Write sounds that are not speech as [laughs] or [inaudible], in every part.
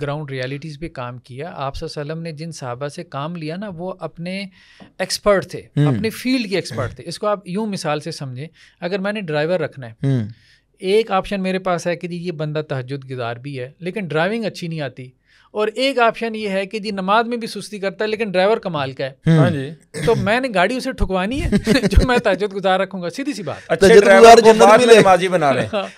Ground realities पे काम किया आप सल्लम ने जिन साहबा से काम लिया ना वो अपने एक्सपर्ट थे हम्म। अपने फील्ड के एक्सपर्ट थे इसको आप यूं मिसाल से समझें अगर मैंने ड्राइवर रखना है हम्म। एक ऑप्शन मेरे पास है कि जी ये बंदा तहजद गुजार भी है लेकिन ड्राइविंग अच्छी नहीं आती और एक ऑप्शन ये है कि जी नमाज में भी सुस्ती करता है लेकिन ड्राइवर कमाल का है हम्म। हाँ जी तो मैंने गाड़ी उसे ठुकवानी है [laughs] जो मैं तजद गुजार रखूंगा सीधी सी बात अच्छा, गुजार जन्नत भी ले नमाजी बना हाँ।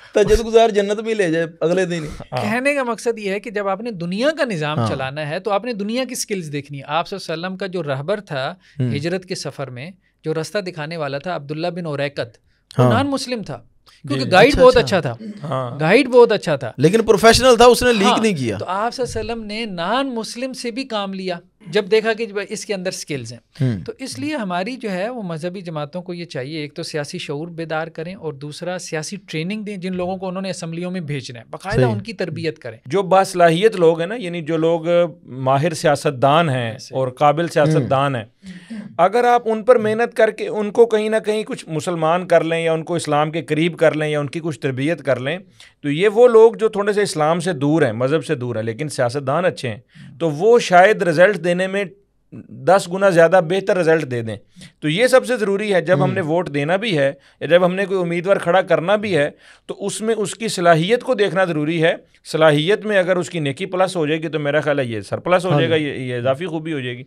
गुजार जन्नत भी ले जाए अगले दिन हाँ। कहने का मकसद ये है कि जब आपने दुनिया का निज़ाम हाँ। चलाना है तो आपने दुनिया की स्किल्स देखनी है आप सल्लम का जो रहबर था हम्म। हिजरत के सफ़र में जो रास्ता दिखाने वाला था अब्दुल्ला बिन औरकत हाँ। नॉन मुस्लिम था क्योंकि गाइड अच्छा, बहुत अच्छा, अच्छा था हाँ। गाइड बहुत अच्छा था लेकिन प्रोफेशनल था उसने लीक हाँ, नहीं किया तो आप सल्लम ने नान मुस्लिम से भी काम लिया जब देखा कि जब इसके अंदर स्किल्स हैं हम्म। तो इसलिए हमारी जो है वो मजहबी जमातों को ये चाहिए एक तो सियासी शौर बेदार करें और दूसरा सियासी ट्रेनिंग दें जिन लोगों को उन्होंने असम्बलियों में भेजना है बाकायदा उनकी तरबियत करें जो बासलाहियत लोग हैं ना यानी जो लोग माहिर सियासतदान हैं हाँ, और काबिल सियासतदान हम्म। हैं अगर आप उन पर मेहनत करके उनको कहीं ना कहीं कुछ मुसलमान कर लें या उनको इस्लाम के करीब कर लें या उनकी कुछ तरबियत कर लें तो ये वो लोग जो थोड़े से इस्लाम से दूर हैं मज़हब से दूर हैं लेकिन सियासतदान अच्छे हैं तो वो शायद रिज़ल्ट देने में दस गुना ज़्यादा बेहतर रिजल्ट दे दें तो ये सबसे ज़रूरी है जब हम्म। हमने वोट देना भी है या जब हमने कोई उम्मीदवार खड़ा करना भी है तो उसमें उसकी सलाहियत को देखना ज़रूरी है सलाहियत में अगर उसकी नेकी प्लस हो जाएगी तो मेरा ख्याल है ये सर प्लस हो हाँ जाएगा ये ये इजाफी खूबी हो जाएगी